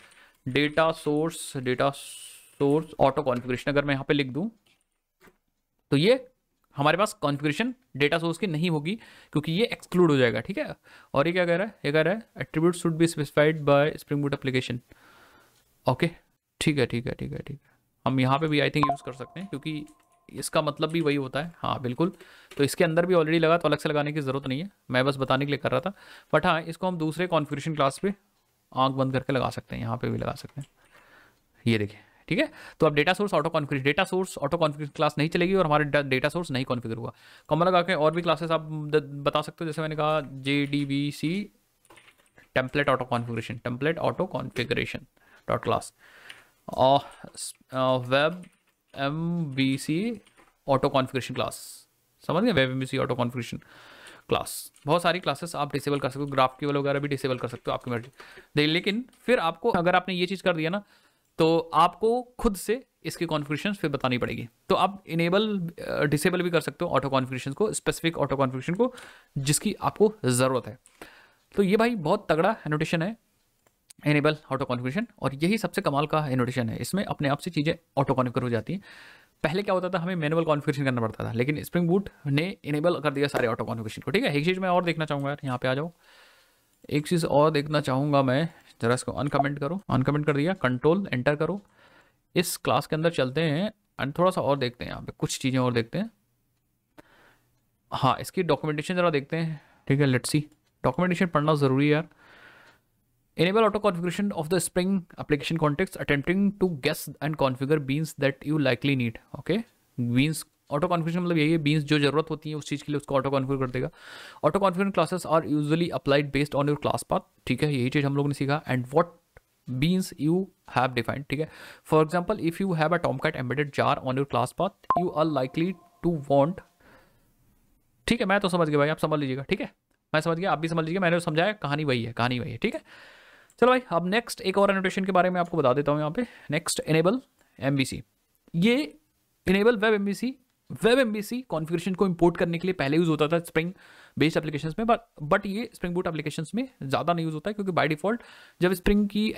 data source data source auto configuration अगर मैं यहाँ पे लिख दूँ तो ये हमारे पास कॉन्फ़िगरेशन डेटा सोर्स की नहीं होगी क्योंकि ये एक्सक्लूड हो जाएगा ठीक है और ये क्या कह रहा है ये कह रहा है attribute should be specified by spring boot application okay ठीक है ठीक है ठीक है ठीक है हम यहाँ पे भी आई थिंक यूज़ कर सकते हैं क्योंकि इसका मतलब भी वही होता है हाँ बिल्कुल तो इसके अंदर भी ऑलरेडी लगा तो अलग से लगाने की ज़रूरत नहीं है मैं बस बताने के लिए कर रहा था बट हाँ इसको हम दूसरे कॉन्फ़िगरेशन क्लास पे आँख बंद करके लगा सकते हैं यहाँ पे भी लगा सकते हैं ये देखिए ठीक है तो अब data source auto configure data source auto configure class नहीं चलेगी और हमारे डेटा सोर्स नहीं कॉन्फिगर हुआ कमल लगा के और भी क्लासेस आप बता सकते हो जैसे मैंने कहा J D B C template auto configuration template auto configuration dot class web M V C auto configuration class समझ गए web M V C auto configuration class बहुत सारी क्लासेस आप डिसेबल कर सकते हो ग्राफ केवल वगैरह भी डिसेबल कर सकते हो आपकी मर्जी लेकिन फिर आपको अगर आपने ये चीज़ कर दिया ना तो आपको खुद से इसकी कॉन्फ़िगरेशन फिर बतानी पड़ेगी तो आप इनेबल डिसेबल uh, भी कर सकते हो ऑटो कॉन्फ़िगरेशन को स्पेसिफिक ऑटो कॉन्फ़िगरेशन को जिसकी आपको ज़रूरत है तो ये भाई बहुत तगड़ा एनोटेशन है इनेबल ऑटो कॉन्फ़िगरेशन और यही सबसे कमाल का एनोटेशन है इसमें अपने आप से चीज़ें ऑटो कॉन्फ़िगर हो जाती हैं पहले क्या होता था हमें मैनुअल कॉन्फ़िगरेशन करना पड़ता था लेकिन स्प्रिंग बूट ने इनेबल कर दिया सारे ऑटो कॉन्फ़िगरेशन को ठीक है एक चीज़ मैं और देखना चाहूँगा यार यहाँ पे आ जाओ एक चीज़ और देखना चाहूँगा मैं जरा इसको अनकमेंट करो अनकमेंट कर दिया कंट्रोल एंटर करो इस क्लास के अंदर चलते हैं एंड थोड़ा सा और देखते हैं यहाँ पे कुछ चीज़ें और देखते हैं हाँ इसकी डॉक्यूमेंटेशन ज़रा देखते हैं ठीक है लेट्स सी डॉक्यूमेंटेशन पढ़ना ज़रूरी है यार enable auto configuration of the spring application context attempting to guess and configure beans that you likely need okay beans auto configuration मतलब यही है बीस जो जरूरत होती है उस चीज़ के लिए उसको ऑटो कॉन्फिगर कर देगा auto configure classes are usually applied based on your class path ठीक है यही चीज़ हम लोग ने सीखा and what beans you have defined ठीक है for example if you have a Tomcat embedded jar on your class path you are likely to want ठीक है मैं तो समझ गया भाई आप समझ लीजिएगा ठीक है मैं समझ गया आप भी समझ लीजिए मैंने समझाया कहानी वही है कहानी वही है ठीक है चलो भाई अब नेक्स्ट एक और एनोटेशन के बारे में आपको बता देता हूँ यहाँ पे नेक्स्ट इनेबल एम ये enable web M web C configuration को इम्पोर्ट करने के लिए पहले यूज़ होता था स्प्रिंग बेस्ड एप्लीकेशन में बट बट ये स्प्रिंग बूट एप्लीकेशन में ज़्यादा नहीं यूज़ होता है क्योंकि बाई डिफॉल्ट जब स्प्रिंग की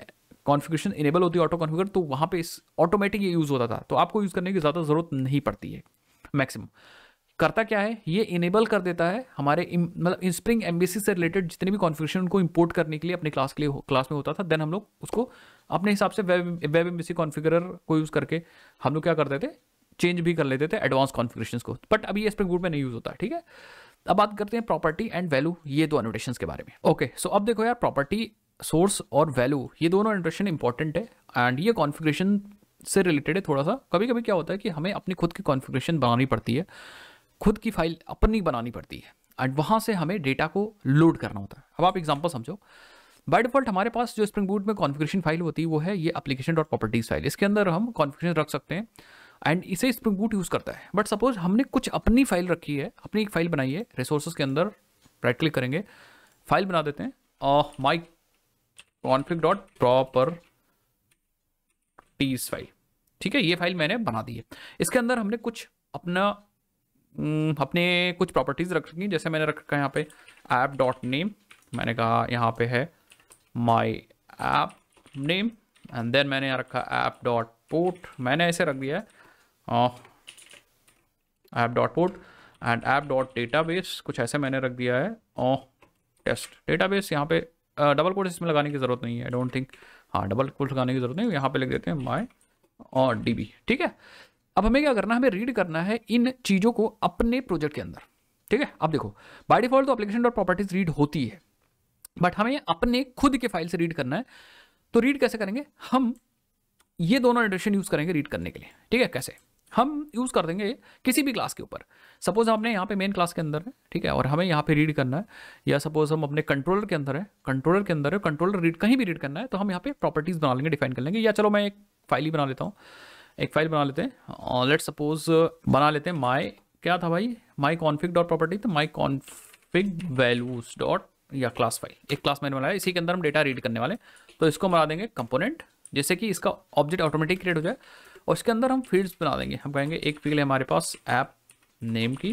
कॉन्फिग्रेशन इनेबल होती है ऑटो कॉन्फ़िगर तो वहाँ पे इस ऑटोमेटिक ये यूज़ होता था तो आपको यूज़ करने की ज़्यादा ज़रूरत नहीं पड़ती है मैक्सिमम करता क्या है ये इनेबल कर देता है हमारे मतलब स्प्रिंग एमबीसी से रिलेटेड जितने भी कॉन्फिग्रेशन उनको इम्पोर्ट करने के लिए अपने क्लास के लिए क्लास में होता था देन हम लोग उसको अपने हिसाब से वेब वेब सी कॉन्फिगर को यूज़ करके हम लोग क्या करते थे चेंज भी कर लेते थे एडवांस कॉन्फिग्रेशन को बट अभी ये स्प्रिंग बूट में नहीं यूज़ होता ठीक है अब बात करते हैं प्रॉपर्टी एंड वैल्यू ये दो अनोटेशन के बारे में ओके सो अब देखो यार प्रॉपर्टी सोर्स और वैल्यू ये दोनों अनोटेशन इंपॉर्टेंट है एंड ये कॉन्फिग्रेशन से रिलेटेड है थोड़ा सा कभी कभी क्या होता है कि हमें अपनी खुद की कॉन्फिग्रेशन बनानी पड़ती है खुद की फाइल अपनी बनानी पड़ती है एंड वहाँ से हमें डेटा को लोड करना होता है अब आप एग्जाम्पल समझो बाय डिफॉल्ट हमारे पास जो स्प्रिंग बूट में कॉन्फिग्रेशन फाइल होती है वो है ये एप्लीकेशन डॉट प्रॉपर्टीज़ फाइल इसके अंदर हम कॉन्फिग्रेशन रख सकते हैं एंड इसे स्प्रिंग बूट यूज़ करता है बट सपोज हमने कुछ अपनी फाइल रखी है अपनी एक फाइल बनाई है रिसोर्सेज के अंदर राइट क्लिक करेंगे फाइल बना देते हैं my config dot properties file ठीक है ये फाइल मैंने बना दी है इसके अंदर हमने कुछ अपना हम्म, अपने कुछ प्रॉपर्टीज रख रखी जैसे मैंने रख रखा है यहाँ पे ऐप डॉट नेम मैंने कहा यहाँ पे है my app name and then मैंने यहाँ रखा ऐप डॉट पोर्ट मैंने ऐसे रख दिया है of app dot port and app dot database कुछ ऐसे मैंने रख दिया है ओ टेस्ट डेटाबेस यहाँ पे डबल uh, कोट इसमें लगाने की ज़रूरत नहीं है आई डोंट थिंक हाँ डबल कोट लगाने की ज़रूरत नहीं यहाँ पे लिख देते हैं माई और डी ठीक है अब हमें क्या करना है हमें रीड करना है इन चीज़ों को अपने प्रोजेक्ट के अंदर ठीक है अब देखो बाई डिफॉल्ट तो अप्लीकेशन डॉट प्रॉपर्टीज रीड होती है बट हमें अपने खुद के फाइल से रीड करना है तो रीड कैसे करेंगे हम ये दोनों एडिशन यूज़ करेंगे रीड करने के लिए ठीक है कैसे हम यूज़ कर देंगे किसी भी क्लास के ऊपर सपोज हमने यहाँ पे मेन क्लास के अंदर है ठीक है और हमें यहाँ पे रीड करना है या सपोज हम अपने कंट्रोलर के अंदर है कंट्रोलर के अंदर है कंट्रोलर रीड कहीं भी रीड करना है तो हम यहाँ पे प्रॉपर्टीज़ बना लेंगे डिफाइन कर लेंगे या चलो मैं एक फाइल ही बना लेता हूँ एक फाइल बना लेते हैं लेट सपोज uh, बना लेते हैं माई क्या था भाई माई कॉन्फिक डॉट प्रॉपर्टी तो माई कॉन्फिक वैल्यूज डॉट या क्लास फाइल एक क्लास मैंने बनाया इसी के अंदर हम डेटा रीड करने वाले तो इसको बना देंगे कंपोनेंट जैसे कि इसका ऑब्जेक्ट ऑटोमेटिक क्रिएट हो जाए और इसके अंदर हम फील्ड्स बना देंगे हम कहेंगे एक फील्ड है हमारे पास ऐप नेम की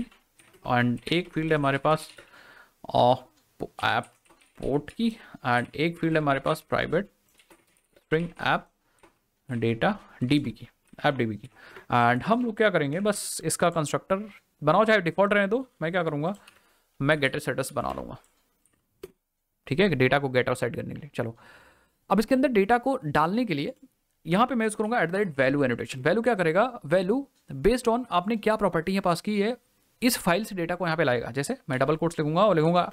एंड एक फील्ड है हमारे पास ऐप uh, पोर्ट की एंड एक फील्ड है हमारे पास private string app data DB की ऐप डीबी की एंड हम लोग क्या करेंगे बस इसका कंस्ट्रक्टर बनाओ चाहे डिफॉल्ट रहे तो मैं क्या करूँगा मैं गेटर सेटस बना लूँगा ठीक है डेटा को गेट आउट सेट करने के लिए चलो अब इसके अंदर डेटा को डालने के लिए यहाँ पे मैं यूज करूंगा at the rate value annotation value क्या करेगा वैल्यू बेस्ड ऑन आपने क्या प्रॉपर्टी यहाँ पास की है इस फाइल से डेटा को यहाँ पे लाएगा जैसे मैं डबल कोट्स लिखूंगा और लिखूंगा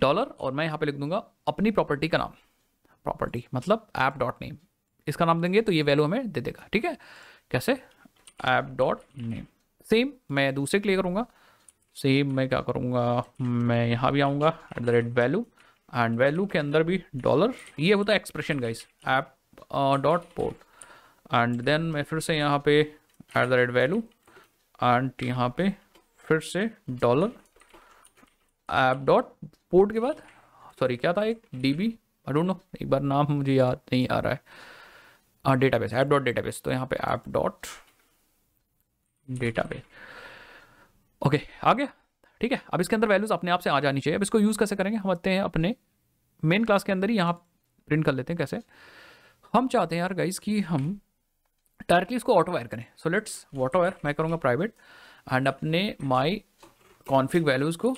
डॉलर और मैं यहाँ पे लिख दूंगा अपनी प्रॉपर्टी का नाम प्रॉपर्टी मतलब ऐप डॉट नेम इसका नाम देंगे तो ये वैल्यू हमें दे देगा ठीक है कैसे ऐप डॉट नेम सेम मैं दूसरे के लिए करूँगा सेम मैं क्या करूँगा मैं यहाँ भी आऊँगा at the rate value and value के अंदर भी डॉलर ये होता है expression guys app dot port and then मैं फिर से यहाँ पे at the rate value and यहाँ पे फिर से डॉलर ऐप डॉट पोर्ट के बाद सॉरी क्या था एक डी बी अरुण एक बार नाम मुझे याद नहीं आ रहा है हाँ database app dot database तो यहाँ पे ऐप डॉट डेटाबेस ओके आ गया ठीक है अब इसके अंदर वैल्यूज अपने आप से आ जानी चाहिए अब इसको यूज़ कैसे करेंगे हम आते हैं अपने मेन क्लास के अंदर ही यहाँ प्रिंट कर लेते हैं कैसे हम चाहते हैं यार गाइज कि हम डायरेक्टली इसको ऑटो वायर करें सो लेट्स ऑटो वायर मैं करूँगा प्राइवेट एंड अपने माई कॉन्फिक वैल्यूज़ को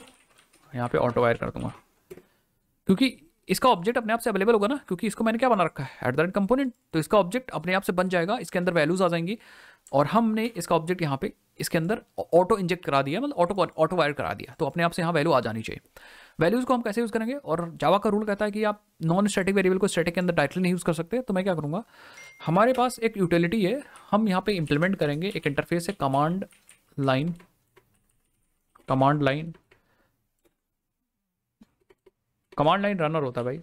यहाँ पे ऑटो वायर कर दूंगा क्योंकि इसका ऑब्जेक्ट अपने आप से अवेलेबल होगा ना क्योंकि इसको मैंने क्या बना रखा है एट द रेट कंपोनेंट तो इसका ऑब्जेक्ट अपने आप से बन जाएगा इसके अंदर वैल्यूज़ आ जाएंगी और हमने इसका ऑब्जेक्ट यहाँ पे इसके अंदर ऑटो इंजेक्ट करा दिया मतलब ऑटो ऑटो वायर करा दिया तो अपने आप से यहाँ वैल्यू आ जानी चाहिए वैल्यूज़ को हम कैसे यूज़ करेंगे और जावा का रूल कहता है कि आप नॉन स्टैटिक वेरिएबल को स्टैटिक के अंदर डायरेक्टली नहीं यूज़ कर सकते तो मैं क्या करूंगा हमारे पास एक यूटिलिटी है हम यहाँ पे इंप्लीमेंट करेंगे एक इंटरफेस है command line command line command line runner होता है भाई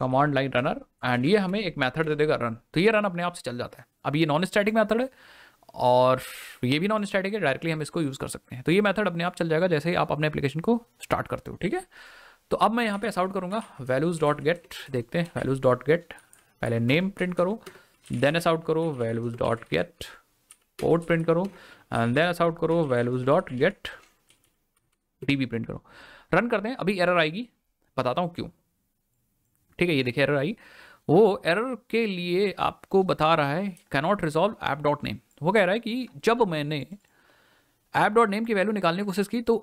कमांड लाइन रनर एंड ये हमें एक मेथड दे देगा रन तो ये रन अपने आप से चल जाता है अब ये नॉन स्टैटिक मेथड है और ये भी नॉन स्टैटिक है डायरेक्टली हम इसको यूज़ कर सकते हैं तो ये मेथड अपने आप चल जाएगा जैसे ही आप अपने एप्लीकेशन को स्टार्ट करते हो ठीक है तो अब मैं यहाँ पे आउट करूँगा वैल्यूज़ डॉट गेट देखते हैं वैल्यूज़ डॉट गेट पहले नेम प्रिंट करो देन एस आउट करो values dot get port print करो एंड देन एस आउट करो values dot get D print करो रन करते हैं अभी एरर आएगी बताता हूँ क्यों ठीक है ये देखिए एरर आई वो एरर के लिए आपको बता रहा है cannot resolve app dot name वो कह रहा है कि जब मैंने ऐप डॉट नेम की वैल्यू निकालने की कोशिश की तो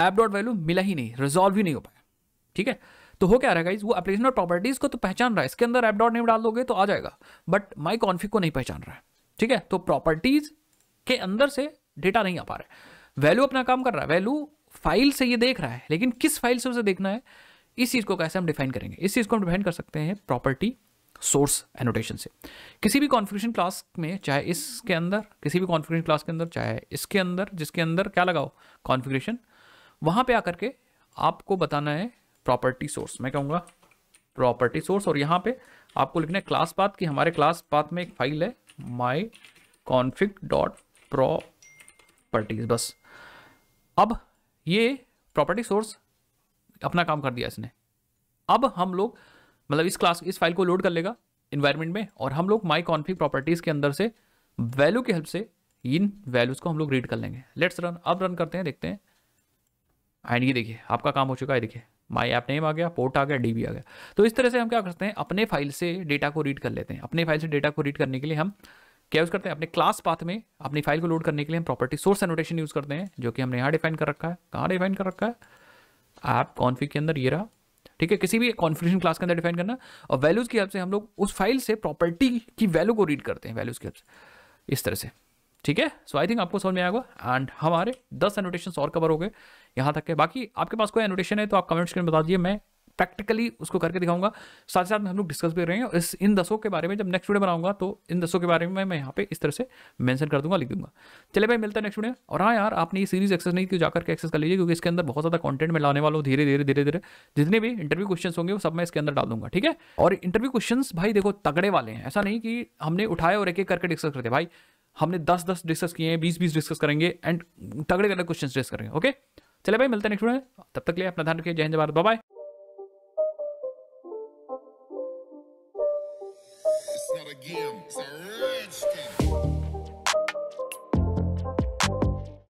ऐप डॉट वैल्यू मिला ही नहीं रिजॉल्व ही नहीं हो पाया ठीक है तो हो क्या रहेगा इस वो एप्लीकेशन और प्रॉपर्टीज को तो पहचान रहा है इसके अंदर ऐप डॉट नेम डाल दोगे तो आ जाएगा बट माई कॉन्फिक को नहीं पहचान रहा है ठीक है तो प्रॉपर्टीज के अंदर से डेटा नहीं आ पा रहा है वैल्यू अपना काम कर रहा है वैल्यू फाइल से ये देख रहा है लेकिन किस फाइल से उसे देखना है इस चीज़ को कैसे हम डिफाइन करेंगे इस चीज़ को हम डिफाइन कर सकते हैं प्रॉपर्टी सोर्स एनोटेशन से किसी भी कॉन्फ़िगरेशन क्लास में चाहे इसके अंदर किसी भी कॉन्फ़िगरेशन क्लास के अंदर चाहे इसके अंदर जिसके अंदर क्या लगाओ कॉन्फ़िगरेशन वहां पे आकर के आपको बताना है प्रॉपर्टी सोर्स मैं कहूंगा प्रॉपर्टी सोर्स और यहां पे आपको लिखना है क्लास पाथ की हमारे क्लास पाथ में एक फाइल है माई कॉन्फिक डॉट प्रॉपर्टीज बस अब ये प्रॉपर्टी सोर्स अपना काम कर दिया इसने अब हम लोग मतलब इस क्लास इस फाइल को लोड कर लेगा इन्वायरमेंट में और हम लोग माई कॉन्फिक प्रॉपर्टीज़ के अंदर से वैल्यू की हेल्प से इन वैल्यूज़ को हम लोग रीड कर लेंगे लेट्स रन अब रन करते हैं देखते हैं एंड ये देखिए आपका काम हो चुका है देखिए माई ऐप नेम आ गया पोर्ट आ गया डी आ गया तो इस तरह से हम क्या करते हैं अपने फाइल से डेटा को रीड कर लेते हैं अपने फाइल से डेटा को रीड करने के लिए हम क्या यूज़ करते हैं अपने क्लास पाथ में अपनी फाइल को लोड करने के लिए हम प्रॉपर्टी सोर्स एनोटेशन यूज़ करते हैं जो कि हमने यहाँ डिफाइन कर रखा है कहाँ डिफाइन कर रखा है ऐप कॉन्फिक के अंदर ये रहा ठीक है किसी भी कॉन्फ्रेशन क्लास के अंदर डिफाइन करना और वैल्यूज की हेल्प से हम लोग उस फाइल से प्रॉपर्टी की वैल्यू को रीड करते हैं वैल्यूज की हेल्प से इस तरह से ठीक है सो आई थिंक आपको समझ में आएगा एंड हमारे दस एनोटेशन और कवर हो गए यहाँ तक के बाकी आपके पास कोई एनोटेशन है तो आप कमेंट्स में बता दिए मैं प्रैक्टिकली उसको करके दिखाऊंगा साथ साथ में हम लोग डिस्कस भी रहे और इस इन दसों के बारे में जब नेक्स्ट वीडियो बनाऊंगा तो इन दसों के बारे में मैं यहाँ पे इस तरह से मेंशन कर दूंगा लिख दूंगा चले भाई मिलता है नेक्स्ट वीडियो और हाँ यार आपने ये सीरीज एक्सेस नहीं की जाकर के एक्सेस कर लीजिए क्योंकि इसके अंदर बहुत ज़्यादा कॉन्टेंट मैं लाने वाला हूँ धीरे धीरे धीरे धीरे जितने भी इंटरव्यू क्वेश्चन होंगे वो सब मैं इसके अंदर डाल दूंगा ठीक है और इंटरव्यू क्वेश्चन भाई देखो तगड़े वाले हैं ऐसा नहीं कि हमने उठाए और एक एक करके डिस्कस करते भाई हमने दस दस डिस्कस किए हैं बीस बीस डिस्कस करेंगे एंड तगड़े तगड़े क्वेश्चन डिस्कस करेंगे ओके चले भाई मिलते हैं नेक्स्ट वीडियो तब तक लिए अपना ध्यान रखिए जय हिंद भारत बाय again.